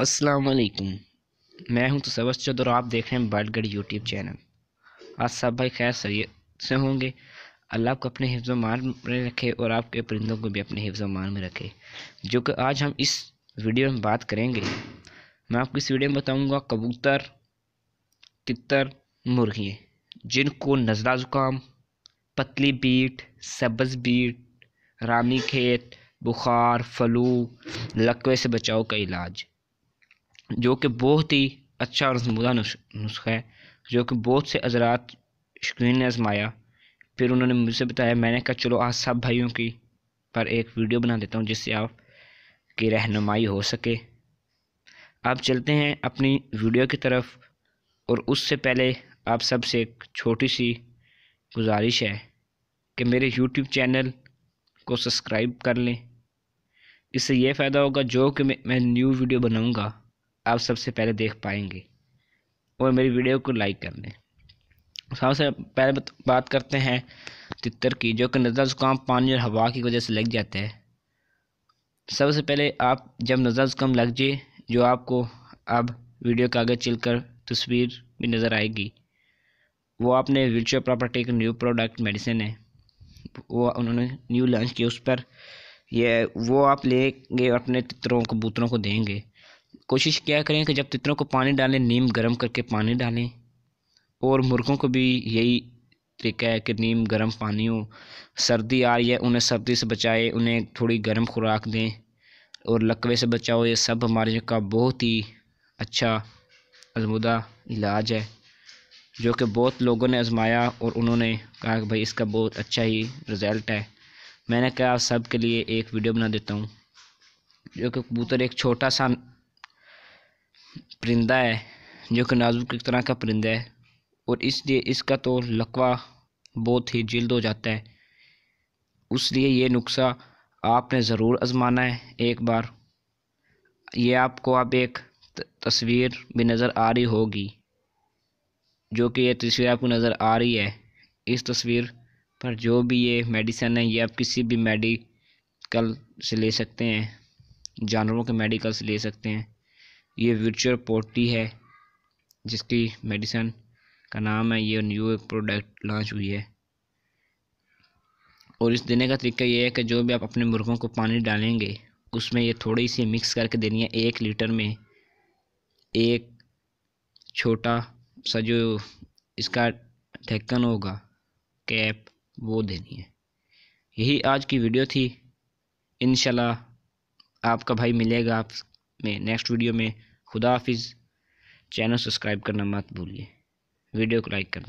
असलकुम मैं हूं तसवस तो चौधर और आप देख रहे हैं बर्डगढ़ यूट्यूब चैनल आज सब भाई खैर सैयद से होंगे अल्लाह आपको अपने हिफ्ज़ मान में रखे और आपके परिंदों को भी अपने हिफ्ज़ मान में रखे जो कि आज हम इस वीडियो में बात करेंगे मैं आपको इस वीडियो में बताऊंगा कबूतर तितर मुर्गी जिनको नजला ज़ुकाम पतली बीट सब्ज़ बीट रामी खेत बुखार फ्लू लकवे से बचाव का इलाज जो कि बहुत ही अच्छा और आजमूदा नुस्खा है जो कि बहुत से अजरात शौकीन ने आजमाया फिर उन्होंने मुझसे बताया मैंने कहा चलो आज सब भाइयों की पर एक वीडियो बना देता हूँ जिससे आप की रहनुमाई हो सके आप चलते हैं अपनी वीडियो की तरफ और उससे पहले आप सबसे एक छोटी सी गुजारिश है कि मेरे यूट्यूब चैनल को सब्सक्राइब कर लें इससे यह फ़ायदा होगा जो कि मैं न्यू वीडियो बनाऊंगा आप सबसे पहले देख पाएंगे और मेरी वीडियो को लाइक कर दें सबसे पहले बात करते हैं तितर की जो कि नज़ा ज़ुकाम पानी और हवा की वजह से लग जाता है सबसे पहले आप जब नज़र ज़ुकाम लग जाए जो आपको अब वीडियो के आगे चलकर तस्वीर भी नज़र आएगी वो आपने विल्चर प्रॉपर्टी का न्यू प्रोडक्ट मेडिसिन है वो उन्होंने न्यू लॉन्च किया उस पर यह वो आप लेंगे अपने तितरों कबूतरों को देंगे कोशिश क्या करें कि जब तितरों को पानी डालें नीम गर्म करके पानी डालें और मुर्गों को भी यही तरीका है कि नीम गर्म पानी हो सर्दी आ रही है उन्हें सर्दी से बचाए उन्हें थोड़ी गर्म खुराक दें और लकवे से बचाओ ये सब हमारे का बहुत ही अच्छा अलमुदा इलाज है जो कि बहुत लोगों ने आजमाया और उन्होंने कहा कि भाई इसका बहुत अच्छा ही रिज़ल्ट है मैंने कहा सब के लिए एक वीडियो बना देता हूँ जो कि कबूतर एक छोटा सा परिंदा है जो कि नाजुक एक तरह का परिंदा है और इसलिए इसका तो लकवा बहुत ही जल्द हो जाता है उसलिए ये नुस्खा आपने ज़रूर आज़माना है एक बार ये आपको अब एक तस्वीर भी नज़र आ रही होगी जो कि ये तस्वीर आपको नज़र आ रही है इस तस्वीर पर जो भी ये मेडिसन है ये आप किसी भी मेडिकल से ले सकते हैं जानवरों के मेडिकल से ले सकते हैं ये विचुअल पोटी है जिसकी मेडिसन का नाम है ये न्यू एक प्रोडक्ट लॉन्च हुई है और इस देने का तरीका ये है कि जो भी आप अपने मुर्गों को पानी डालेंगे उसमें ये थोड़ी सी मिक्स करके देनी है एक लीटर में एक छोटा सा जो इसका ढक्कन होगा कैप वो देनी है यही आज की वीडियो थी इन आपका भाई मिलेगा आप में नेक्स्ट वीडियो में खुदा हाफिज़ चैनल सब्सक्राइब करना मत भूलिए वीडियो को लाइक कर दें